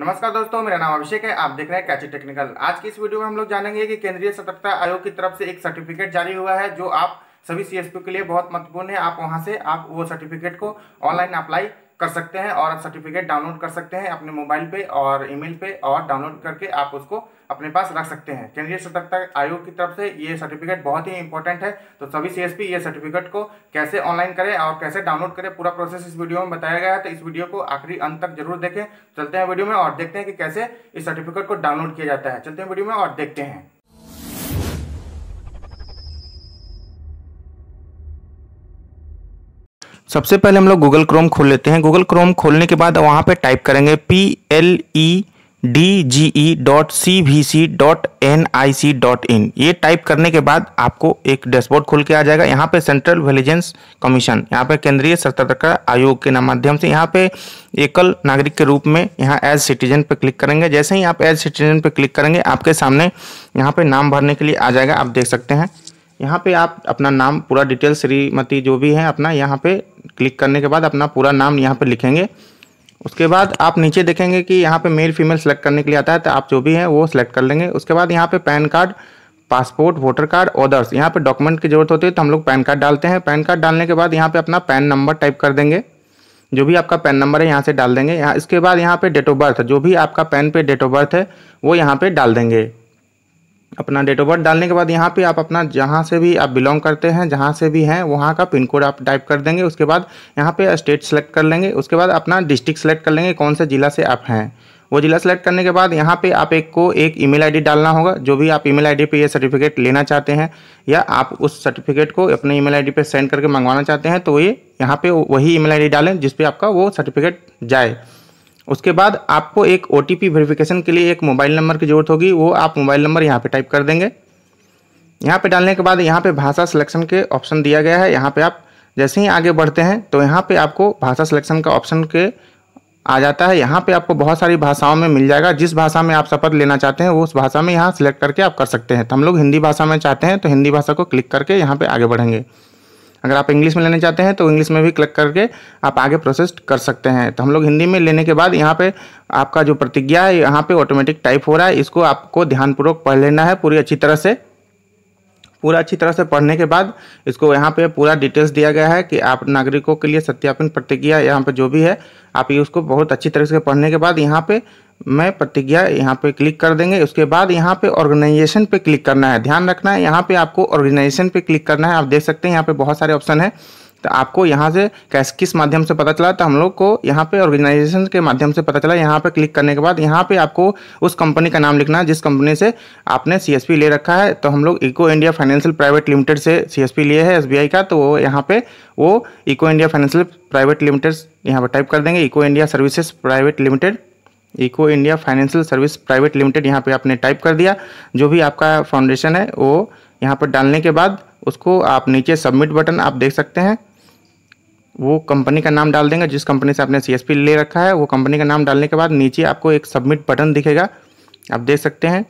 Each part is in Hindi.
नमस्कार दोस्तों मेरा नाम अभिषेक है आप देख रहे हैं कैची टेक्निकल आज की इस वीडियो में हम लोग जानेंगे कि केंद्रीय सतर्कता आयोग की तरफ से एक सर्टिफिकेट जारी हुआ है जो आप सभी सीएसपी के लिए बहुत महत्वपूर्ण है आप वहाँ से आप वो सर्टिफिकेट को ऑनलाइन अप्लाई कर सकते हैं और आप सर्टिफिकेट डाउनलोड कर सकते हैं अपने मोबाइल पे और ईमेल पे और डाउनलोड करके आप उसको अपने पास रख सकते हैं केंद्रीय सतर्कता आयोग की तरफ से ये सर्टिफिकेट बहुत ही इंपॉर्टेंट है तो सभी पी ये सर्टिफिकेट को कैसे ऑनलाइन करें और कैसे डाउनलोड करें पूरा प्रोसेस इस वीडियो में बताया गया है तो इस वीडियो को आखिरी अंत तक जरूर देखें चलते हैं वीडियो में और देखते हैं कि कैसे इस सर्टिफिकेट को डाउनलोड किया जाता है चलते हैं वीडियो में और देखते हैं सबसे पहले हम लोग गूगल क्रोम खोल लेते हैं गूगल क्रोम खोलने के बाद वहाँ पे टाइप करेंगे P L E D G E dot C V C dot N I C dot in ये टाइप करने के बाद आपको एक डैशबोर्ड खोल के आ जाएगा यहाँ पे सेंट्रल विजिलेंस कमीशन यहाँ पे केंद्रीय सतर्कता आयोग के माध्यम से यहाँ पे एकल नागरिक के रूप में यहाँ एज सिटीजन पे क्लिक करेंगे जैसे ही आप एज सिटीजन पे क्लिक करेंगे आपके सामने यहाँ पे नाम भरने के लिए आ जाएगा आप देख सकते हैं यहाँ पे आप अपना नाम पूरा डिटेल श्रीमती जो भी है अपना यहाँ पे क्लिक करने के बाद अपना पूरा नाम यहाँ पे लिखेंगे उसके बाद आप नीचे देखेंगे कि यहाँ पे मेल फीमेल सेलेक्ट करने के लिए आता है तो आप जो भी हैं वो सिलेक्ट कर लेंगे उसके बाद यहाँ पे PAN card passport voter card others यहाँ पे डॉक्यूमेंट की जरूरत होती है तो हम लोग पैन कार्ड डालते हैं पैन कार्ड डालने के बाद यहाँ पर अपना पैन नंबर टाइप कर देंगे जो भी आपका पैन नंबर है यहाँ से डाल देंगे यहाँ इसके बाद यहाँ पर डेट ऑफ बर्थ जो भी आपका पैन पे डेट ऑफ बर्थ है वो यहाँ पर डाल देंगे अपना डेट ऑफ बर्थ डालने के बाद यहाँ पे आप अपना जहाँ से भी आप बिलोंग करते हैं जहाँ से भी हैं वहाँ का पिन कोड आप टाइप कर देंगे उसके बाद यहाँ पे स्टेट सेलेक्ट कर लेंगे उसके बाद अपना डिस्ट्रिक्ट सेलेक्ट कर लेंगे कौन से ज़िला से आप हैं वो जिला सेलेक्ट करने के बाद यहाँ पे आप एक को एक ईमेल आईडी डालना होगा जो भी आप ईमेल आईडी पे ये सर्टिफिकेट लेना चाहते हैं या आप उस सर्टिफिकेट को अपने ईमेल आईडी पे सेंड करके मंगवाना चाहते हैं तो ये यहाँ पे वही ईमेल आईडी डालें जिसपे आपका वो सर्टिफिकेट जाए उसके बाद आपको एक ओ टी के लिए एक मोबाइल नंबर की ज़रूरत होगी वो आप मोबाइल नंबर यहाँ पर टाइप कर देंगे यहाँ पे डालने के बाद यहाँ पे भाषा सिलेक्शन के ऑप्शन दिया गया है यहाँ पे आप जैसे ही आगे बढ़ते हैं तो यहाँ पे आपको भाषा सिलेक्शन का ऑप्शन के आ जाता है यहाँ पे आपको बहुत सारी भाषाओं में मिल जाएगा जिस भाषा में आप शपथ लेना चाहते हैं वो उस भाषा में यहाँ सेलेक्ट करके आप कर सकते हैं तो हम लोग हिंदी भाषा में चाहते हैं तो हिंदी भाषा को क्लिक करके यहाँ पर आगे बढ़ेंगे अगर आप इंग्लिश में लेना चाहते हैं तो इंग्लिश में भी क्लिक करके आप आगे प्रोसेस कर सकते हैं तो हम लोग हिंदी में लेने के बाद यहाँ पे आपका जो प्रतिज्ञा है यहाँ पे ऑटोमेटिक टाइप हो रहा है इसको आपको ध्यानपूर्वक पढ़ लेना है पूरी अच्छी तरह से पूरा अच्छी तरह से पढ़ने के बाद इसको यहाँ पे पूरा डिटेल्स दिया गया है कि आप नागरिकों के लिए सत्यापन प्रतिक्रिया यहाँ पे जो भी है आप ये उसको बहुत अच्छी तरह से पढ़ने के बाद यहाँ पे मैं प्रतिज्ञा यहाँ पे क्लिक कर देंगे उसके बाद यहाँ पे ऑर्गेनाइजेशन पे क्लिक करना है ध्यान रखना है यहाँ पे आपको ऑर्गेनाइजेशन पे क्लिक करना है आप देख सकते हैं यहाँ पे बहुत सारे ऑप्शन हैं तो आपको यहाँ से कैस किस माध्यम से पता चला तो हम लोग को यहाँ पे ऑर्गेनाइजेशन के माध्यम से पता चला यहाँ पे क्लिक करने के बाद यहाँ पे आपको उस कंपनी का नाम लिखना है जिस कंपनी से आपने सी ले रखा है तो हम लोग Eco India financial private limited से सी लिए है एस का तो वो यहाँ पर वो Eco India financial private limited यहाँ पर टाइप कर देंगे Eco India services private limited Eco India financial service private limited यहाँ पे आपने टाइप कर दिया जो भी आपका फाउंडेशन है वो यहाँ पर डालने के बाद उसको आप नीचे सबमिट बटन आप देख सकते हैं वो कंपनी का नाम डाल देंगे जिस कंपनी से आपने सी ले रखा है वो कंपनी का नाम डालने के बाद नीचे आपको एक सबमिट बटन दिखेगा आप देख सकते हैं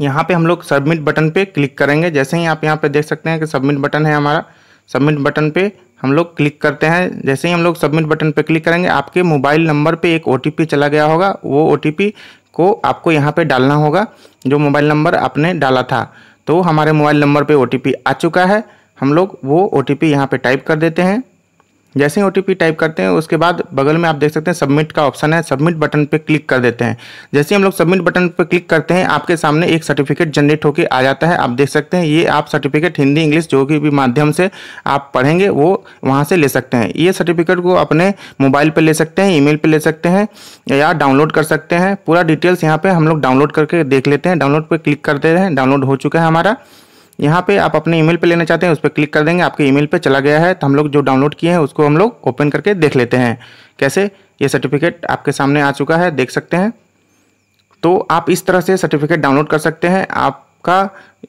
यहाँ पे हम लोग सबमिट बटन पे क्लिक करेंगे जैसे ही आप यहाँ पे देख सकते हैं कि सबमिट बटन है हमारा सबमिट बटन पे हम लोग क्लिक करते हैं जैसे ही हम लोग सबमिट बटन पर क्लिक करेंगे आपके मोबाइल नंबर पर एक ओ चला गया होगा वो ओ को आपको यहाँ पर डालना होगा जो मोबाइल नंबर आपने डाला था तो हमारे मोबाइल नंबर पर ओ आ चुका है हम लोग वो ओ टी पी यहाँ पर टाइप कर देते हैं जैसे ही ओ टाइप करते हैं उसके बाद बगल में आप देख सकते हैं सबमिट का ऑप्शन है सबमिट बटन पर क्लिक कर देते हैं जैसे ही हम लोग सबमिट बटन पर क्लिक करते हैं आपके सामने एक सर्टिफिकेट जनरेट होकर आ जाता है आप देख सकते हैं ये आप सर्टिफिकेट हिंदी इंग्लिश जो कि भी माध्यम से आप पढ़ेंगे वो वहाँ से ले सकते हैं ये सर्टिफिकेट को अपने मोबाइल पर ले सकते हैं ईमेल पर ले सकते हैं या डाउनलोड कर सकते हैं पूरा डिटेल्स यहाँ पर हम लोग डाउनलोड करके देख लेते हैं डाउनलोड पर क्लिक करते हैं डाउनलोड हो चुका है हमारा यहाँ पे आप अपने ईमेल पे लेना चाहते हैं उस पर क्लिक कर देंगे आपके ईमेल पे चला गया है तो हम लोग जो डाउनलोड किए हैं उसको हम लोग ओपन करके देख लेते हैं कैसे ये सर्टिफिकेट आपके सामने आ चुका है देख सकते हैं तो आप इस तरह से सर्टिफिकेट डाउनलोड कर सकते हैं आपका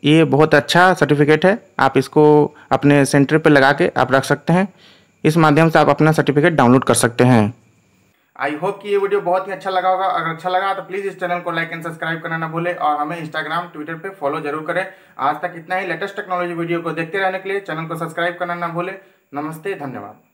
ये बहुत अच्छा सर्टिफिकेट है आप इसको अपने सेंटर पर लगा के आप रख सकते हैं इस माध्यम से आप अपना सर्टिफिकेट डाउनलोड कर सकते हैं आई होप कि ये वीडियो बहुत ही अच्छा लगा होगा अगर अच्छा लगा तो प्लीज़ इस चैनल को लाइक एंड सब्सक्राइब करना ना भूले और हमें इंस्टाग्राम ट्विटर पे फॉलो जरूर करें आज तक इतना ही लेटेस्ट टेक्नोलॉजी वीडियो को देखते रहने के लिए चैनल को सब्सक्राइब करना ना भूले नमस्ते धन्यवाद